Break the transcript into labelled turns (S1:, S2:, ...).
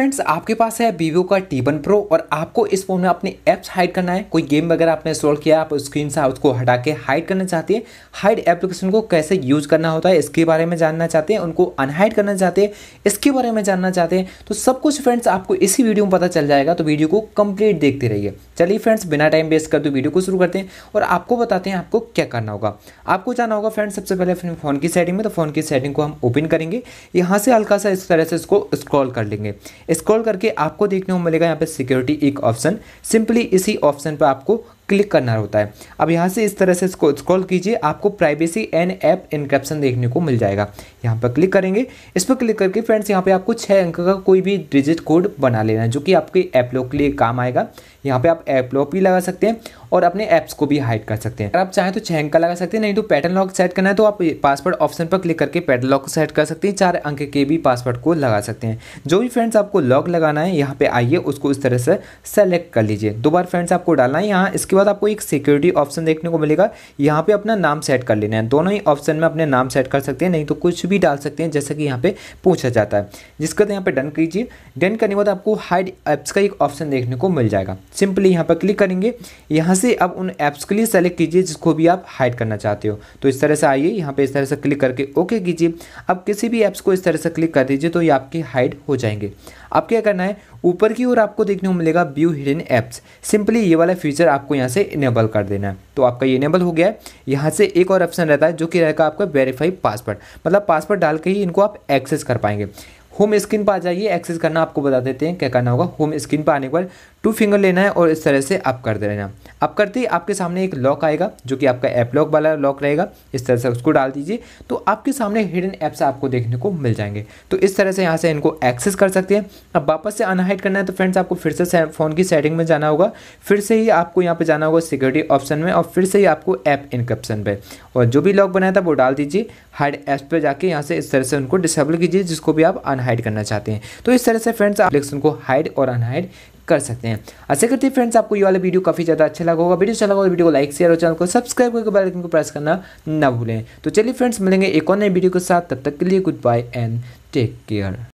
S1: friends आपके पास है Vivo का टी वन प्रो और आपको इस फोन में अपने ऐप्स हाइड करना है कोई गेम वगैरह आपने इंस्टॉल किया आप स्क्रीन से उसको हटा के हाइड करना चाहते हैं हाइड एप्लीकेशन को कैसे यूज करना होता है इसके बारे में जानना चाहते हैं उनको अनहाइड करना चाहते हैं इसके बारे में जानना चाहते हैं तो सब कुछ फ्रेंड्स आपको इसी वीडियो में पता चल जाएगा तो वीडियो को कंप्लीट देखते रहिए चलिए फ्रेंड्स बिना टाइम वेस्ट करते वीडियो को शुरू करते हैं और आपको बताते हैं आपको क्या करना होगा आपको जाना होगा फ्रेंड्स सबसे पहले अपने फ़ोन की सेटिंग में तो फ़ोन की सेटिंग को हम ओपन करेंगे यहाँ से हल्का सा इस तरह से इसको स्क्रॉल कर लेंगे स्क्रॉल करके आपको देखने को मिलेगा यहाँ पे सिक्योरिटी एक ऑप्शन सिंपली इसी ऑप्शन पर आपको क्लिक करना होता है अब यहाँ से इस तरह से इसको स्क्रॉल कीजिए आपको प्राइवेसी एंड ऐप इनक्रप्शन देखने को मिल जाएगा यहाँ पर क्लिक करेंगे इस पर क्लिक करके फ्रेंड्स यहाँ पे आपको छः अंक का कोई भी डिजिट कोड बना लेना है जो कि आपके ऐप लोग के लिए काम आएगा यहाँ पे आप ऐप लॉक भी लगा सकते हैं और अपने ऐप्स को भी हाइड कर सकते हैं अगर आप चाहें तो छह का लगा सकते हैं नहीं तो पैटर्न लॉक सेट करना है तो आप पासवर्ड ऑप्शन पर क्लिक करके पैटर्न लॉक को सेट कर सकते हैं चार अंक के भी पासवर्ड को लगा सकते हैं जो भी फ्रेंड्स आपको लॉक लगाना है यहाँ पे आइए उसको इस तरह से सेलेक्ट कर लीजिए दो बार फ्रेंड्स आपको डालना है यहाँ इसके बाद आपको एक सिक्योरिटी ऑप्शन देखने को मिलेगा यहाँ पे अपना नाम सेट कर लेना है दोनों ही ऑप्शन में अपने नाम सेट कर सकते हैं नहीं तो कुछ भी डाल सकते हैं जैसा कि यहाँ पे पूछा जाता है जिसके बाद तो यहाँ पे डन कीजिए डन करने के बाद आपको हाइड ऐप्स का एक ऑप्शन देखने को मिल जाएगा सिंपली यहाँ पर क्लिक करेंगे यहाँ से अब उन ऐप्स के लिए सेलेक्ट कीजिए जिसको भी आप हाइड करना चाहते हो तो इस तरह से आइए यहाँ पे इस तरह से क्लिक करके ओके कीजिए अब किसी भी ऐप्स को इस तरह से क्लिक कर दीजिए तो ये आपके हाइड हो जाएंगे अब क्या करना है ऊपर की ओर आपको देखने को मिलेगा व्यू हिडन ऐप्स सिंपली ये वाला फीचर आपको यहाँ से इनेबल कर देना है तो आपका ये इनेबल हो गया है यहाँ से एक और ऑप्शन रहता है जो कि रहेगा आपका वेरीफाई पासवर्ड मतलब पासवर्ड डाल के ही इनको आप एक्सेस कर पाएंगे होम स्क्रीन पर आ जाइए एक्सेस करना आपको बता देते हैं क्या करना होगा होम स्क्रीन पर आने के बाद टू फिंगर लेना है और इस तरह से आप कर देना अब करते ही आपके सामने एक लॉक आएगा जो कि आपका ऐप लॉक वाला लॉक रहेगा इस तरह से उसको डाल दीजिए तो आपके सामने हिडन ऐप्स आपको देखने को मिल जाएंगे तो इस तरह से यहाँ से इनको एक्सेस कर सकते हैं अब वापस से अनहाइड करना है तो फ्रेंड्स आपको फिर से फ़ोन की सेटिंग में जाना होगा फिर से ही आपको यहाँ पर जाना होगा सिक्योरिटी ऑप्शन में और फिर से ही आपको ऐप इनकप्शन पर और जो भी लॉक बनाया था वो डाल दीजिए हाइड ऐप्स पर जाके यहाँ से इस तरह से उनको डिसेबल कीजिए जिसको भी आप अनहाइड करना चाहते हैं तो इस तरह से फ्रेंड्स आप को हाइड और अनहाइड कर सकते हैं ऐसे अच्छा, करते हैं फ्रेंड्स आपको ये वाला वीडियो काफ़ी ज़्यादा अच्छा लगा होगा वीडियो अच्छा लगा वीडियो तो को लाइक शेयर और चैनल को सब्सक्राइब करके बेल आइकन को प्रेस करना ना भूलें तो चलिए फ्रेंड्स मिलेंगे एक और नए वीडियो के साथ तब तक के लिए goodbye and take care